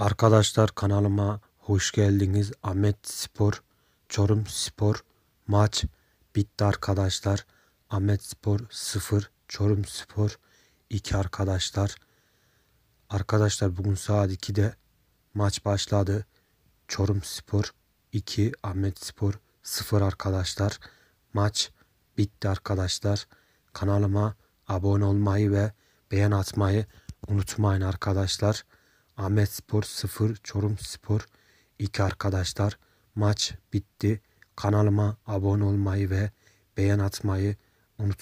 Arkadaşlar kanalıma hoş geldiniz. Ahmet Spor, Çorum Spor maç bitti arkadaşlar. Ahmet Spor 0, Çorum Spor 2 arkadaşlar. Arkadaşlar bugün saat 2'de maç başladı. Çorum Spor 2, Ahmet Spor 0 arkadaşlar. Maç bitti arkadaşlar. Kanalıma abone olmayı ve beğen atmayı unutmayın arkadaşlar. Ahmet Spor 0, Çorum Spor 2 arkadaşlar. Maç bitti. Kanalıma abone olmayı ve beğen atmayı unutmayın.